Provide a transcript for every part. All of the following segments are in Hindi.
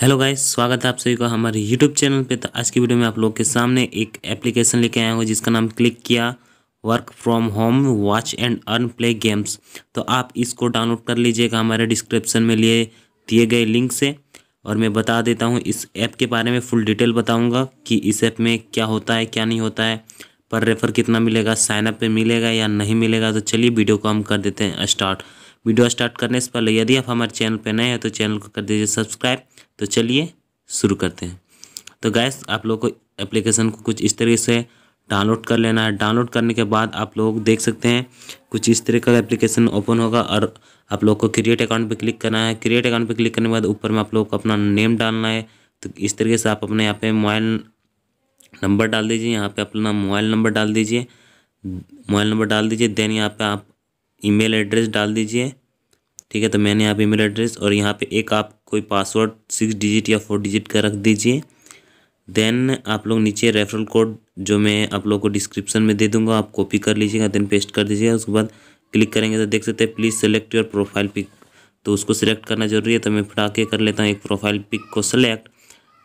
हेलो गाइस स्वागत है आप सभी का हमारे यूट्यूब चैनल पे तो आज की वीडियो में आप लोग के सामने एक एप्लीकेशन लेके आया हूँ जिसका नाम क्लिक किया work from home watch and earn play games तो आप इसको डाउनलोड कर लीजिएगा हमारे डिस्क्रिप्शन में लिए दिए गए लिंक से और मैं बता देता हूँ इस ऐप के बारे में फुल डिटेल बताऊँगा कि इस ऐप में क्या होता है क्या नहीं होता है पर रेफ़र कितना मिलेगा साइनअप पर मिलेगा या नहीं मिलेगा तो चलिए वीडियो को हम कर देते हैं स्टार्ट वीडियो स्टार्ट करने से पहले यदि आप हमारे चैनल पर नए हैं तो चैनल को कर दीजिए सब्सक्राइब तो चलिए शुरू करते हैं तो गैस आप लोग को एप्लीकेशन को कुछ इस तरीके से डाउनलोड कर लेना है डाउनलोड करने के बाद आप लोग देख सकते हैं कुछ इस तरह का एप्लीकेशन ओपन होगा और आप लोग को क्रिएट अकाउंट पे क्लिक करना है क्रिएट अकाउंट पे क्लिक करने के बाद ऊपर में आप लोग को अपना नेम डालना है तो इस तरीके से आप अपने यहाँ पे मोबाइल नंबर डाल दीजिए यहाँ पे अपना मोबाइल नंबर डाल दीजिए मोबाइल नंबर डाल दीजिए देन यहाँ पर आप ई एड्रेस डाल दीजिए ठीक है तो मैंने यहाँ पे ईमेल एड्रेस और यहाँ पे एक आप कोई पासवर्ड सिक्स डिजिट या फोर डिजिट का रख दीजिए देन आप लोग नीचे रेफरल कोड जो मैं आप लोग को डिस्क्रिप्शन में दे दूंगा आप कॉपी कर लीजिएगा देन पेस्ट कर दीजिएगा उसके बाद क्लिक करेंगे तो देख सकते हैं please select your profile pic तो उसको सिलेक्ट करना जरूरी है तो मैं के कर लेता हूँ एक प्रोफाइल पिक को सिलेक्ट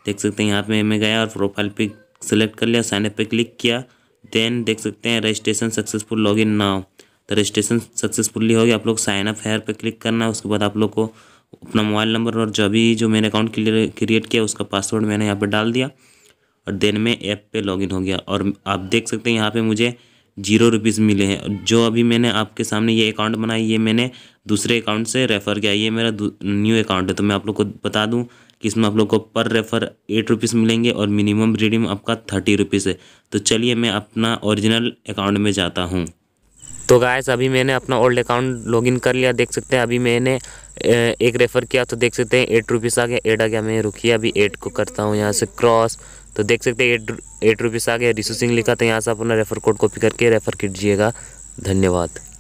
देख सकते हैं यहाँ पे मैं गया और प्रोफाइल पिक सेलेक्ट कर लिया साइनअप पे क्लिक किया देन देख सकते हैं registration successful log in now तो रजिस्ट्रेशन सक्सेसफुली हो गया आप लोग साइन अप हेयर पर क्लिक करना है उसके बाद आप लोग को अपना मोबाइल नंबर और जो भी जो मैंने अकाउंट क्रिएट किया उसका पासवर्ड मैंने यहाँ पर डाल दिया और देन में ऐप पे लॉगिन हो गया और आप देख सकते हैं यहाँ पे मुझे जीरो रुपीज़ मिले हैं जो अभी मैंने आपके सामने ये अकाउंट बनाया ये मैंने दूसरे अकाउंट से रेफ़र किया ये मेरा न्यू अकाउंट है तो मैं आप लोग को बता दूँ कि इसमें आप लोग को पर रेफ़र एट रुपीज़ मिलेंगे और मिनिमम रिडीम आपका थर्टी रुपीज़ है तो चलिए मैं अपना ओरिजिनल अकाउंट में जाता हूँ तो गायस अभी मैंने अपना ओल्ड अकाउंट लॉगिन कर लिया देख सकते हैं अभी मैंने एक रेफ़र किया तो देख सकते हैं एट रुपीज़ आ गया एट आ गया मैं रुकी अभी एट को करता हूँ यहाँ से क्रॉस तो देख सकते हैं एट एट रुपीज़ आ गया रिसोसिंग सिंह लिखा तो यहाँ से अपना रेफ़र कोड कॉपी करके रेफ़र कीजिएगा धन्यवाद